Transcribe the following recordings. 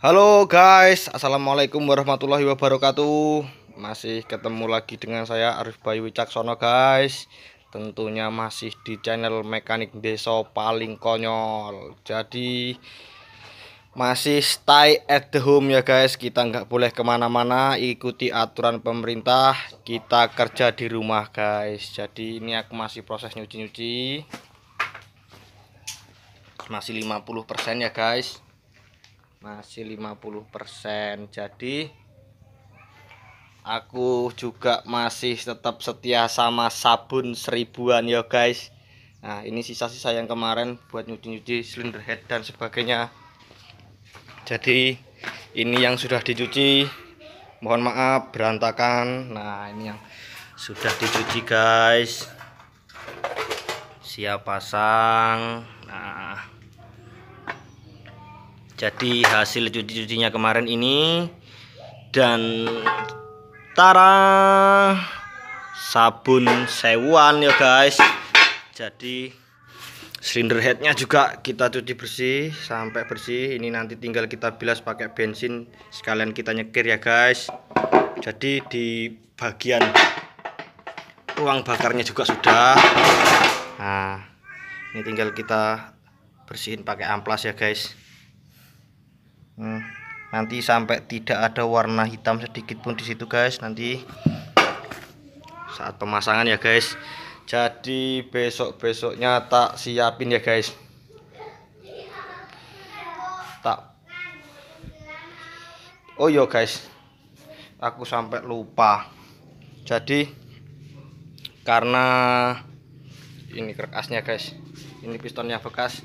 Halo guys, assalamualaikum warahmatullahi wabarakatuh. Masih ketemu lagi dengan saya Arif Bayu Wicaksono guys. Tentunya masih di channel Mekanik Deso paling konyol. Jadi masih stay at the home ya guys. Kita nggak boleh kemana-mana. Ikuti aturan pemerintah. Kita kerja di rumah guys. Jadi ini aku masih proses nyuci-nyuci. Masih 50% ya guys masih 50% jadi aku juga masih tetap setia sama sabun seribuan ya guys nah ini sisa-sisa yang kemarin buat nyuci-nyuci cylinder head dan sebagainya jadi ini yang sudah dicuci mohon maaf berantakan nah ini yang sudah dicuci guys siap pasang nah jadi hasil cuci-cucinya kemarin ini dan tara sabun sewan ya guys. Jadi silinder headnya juga kita cuci bersih sampai bersih. Ini nanti tinggal kita bilas pakai bensin sekalian kita nyekir ya guys. Jadi di bagian ruang bakarnya juga sudah. Nah, ini tinggal kita bersihin pakai amplas ya guys. Hmm. nanti sampai tidak ada warna hitam sedikit pun di situ guys nanti saat pemasangan ya guys jadi besok-besoknya tak siapin ya guys tak oh yo iya, guys aku sampai lupa jadi karena ini kerkasnya guys ini pistonnya bekas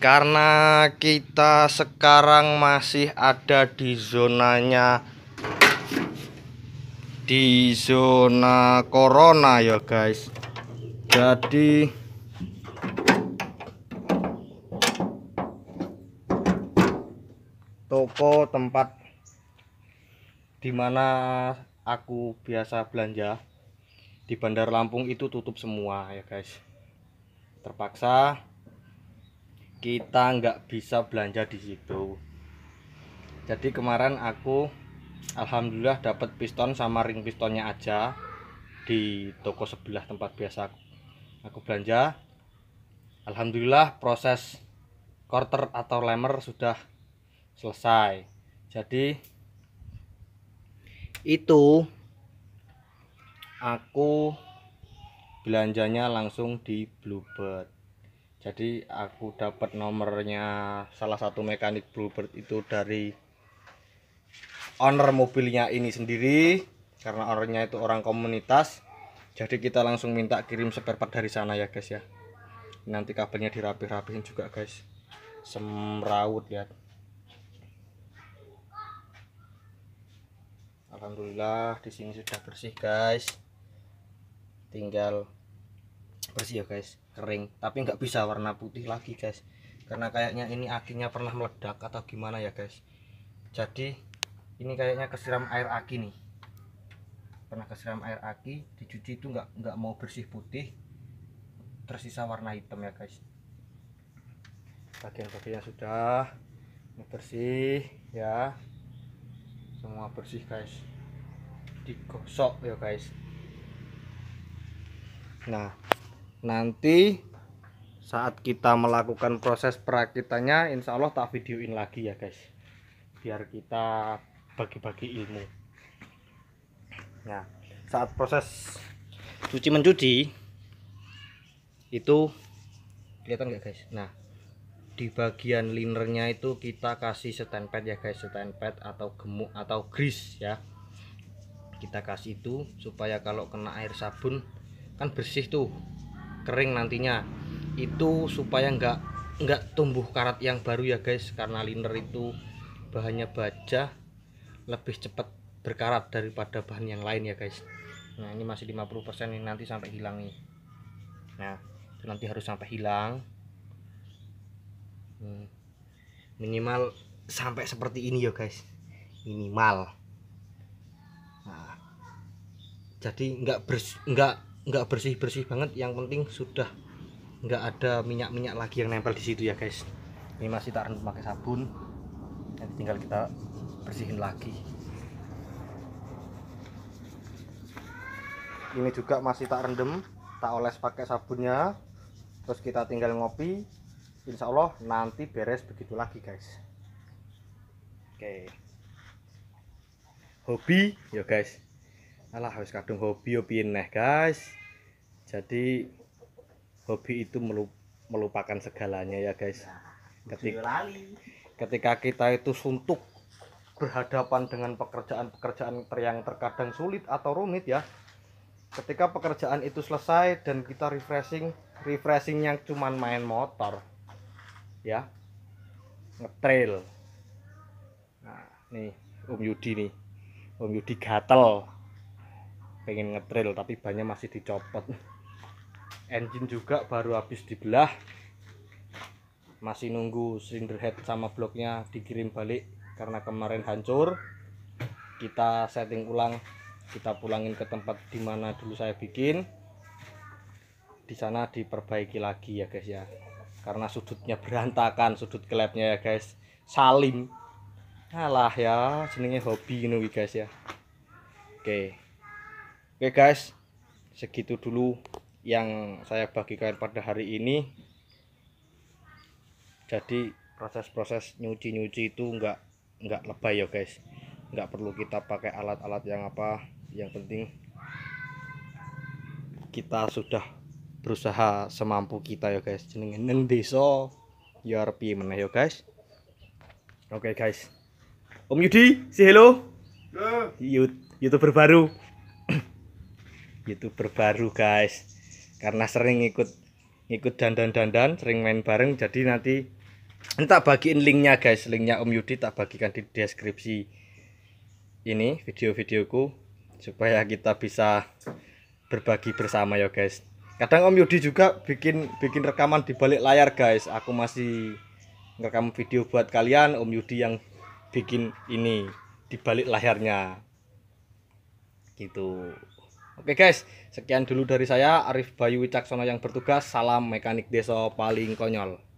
karena kita sekarang masih ada di zonanya di zona corona ya guys jadi toko tempat dimana aku biasa belanja di Bandar Lampung itu tutup semua ya guys terpaksa kita nggak bisa belanja di situ jadi kemarin aku alhamdulillah dapat piston sama ring pistonnya aja di toko sebelah tempat biasa aku, aku belanja alhamdulillah proses quarter atau lemer sudah selesai jadi itu aku belanjanya langsung di Bluebird jadi aku dapat nomornya salah satu mekanik Bluebird itu dari owner mobilnya ini sendiri karena ownernya itu orang komunitas jadi kita langsung minta kirim spare part dari sana ya guys ya nanti kabelnya dirapih-rapihin juga guys semrawut ya Alhamdulillah di sini sudah bersih guys tinggal bersih ya guys kering tapi nggak bisa warna putih lagi guys karena kayaknya ini akinya pernah meledak atau gimana ya guys jadi ini kayaknya kesiram air aki nih pernah kesiram air aki dicuci itu nggak nggak mau bersih putih tersisa warna hitam ya guys bagian-bagiannya sudah ini bersih ya semua bersih guys digosok ya guys nah nanti saat kita melakukan proses perakitannya insya Allah tak videoin lagi ya guys biar kita bagi-bagi ilmu nah saat proses cuci mencuci itu kelihatan nggak guys nah di bagian linernya itu kita kasih setenpet ya guys setenpet atau gemuk atau grease ya kita kasih itu supaya kalau kena air sabun kan bersih tuh kering nantinya itu supaya nggak nggak tumbuh karat yang baru ya guys karena liner itu bahannya baja lebih cepat berkarat daripada bahan yang lain ya guys nah ini masih 50% ini nanti sampai hilang nih nah nanti harus sampai hilang hmm. minimal sampai seperti ini ya guys minimal nah, jadi nggak bers nggak nggak bersih bersih banget yang penting sudah nggak ada minyak minyak lagi yang nempel di situ ya guys ini masih tak rendam pakai sabun nanti tinggal kita bersihin lagi ini juga masih tak rendem tak oles pakai sabunnya terus kita tinggal ngopi insya Allah nanti beres begitu lagi guys oke okay. hobi ya guys alah wis kadung hobi yo piye guys jadi hobi itu melupakan segalanya ya guys nah, ketika ketika kita itu suntuk berhadapan dengan pekerjaan-pekerjaan yang terkadang sulit atau rumit ya ketika pekerjaan itu selesai dan kita refreshing refreshing yang cuman main motor ya ngetrail nah nih Om Yudi nih Om Yudi gatel pengen ngetril tapi banyak masih dicopot engine juga baru habis dibelah masih nunggu cylinder head sama bloknya dikirim balik karena kemarin hancur kita setting ulang kita pulangin ke tempat dimana dulu saya bikin di sana diperbaiki lagi ya guys ya karena sudutnya berantakan sudut klepnya ya guys salim alah ya senengnya hobi ini guys ya oke okay. Oke guys, segitu dulu yang saya bagikan pada hari ini. Jadi proses-proses nyuci-nyuci itu nggak nggak lebay ya guys. Nggak perlu kita pakai alat-alat yang apa. Yang penting kita sudah berusaha semampu kita ya guys. Jenenge neng deso, URP ya meneh ya guys. Oke okay, guys. Om Yudi, si hello. Hello. Youtuber baru youtuber gitu, baru guys karena sering ikut ikut dandan-dandan sering main bareng jadi nanti entah bagiin linknya guys linknya Om Yudi tak bagikan di deskripsi ini video-videoku supaya kita bisa berbagi bersama ya guys kadang Om Yudi juga bikin bikin rekaman di balik layar guys aku masih ngerekam video buat kalian Om Yudi yang bikin ini di balik layarnya gitu Oke guys, sekian dulu dari saya Arif Bayu Wicaksono yang bertugas. Salam mekanik Deso paling konyol.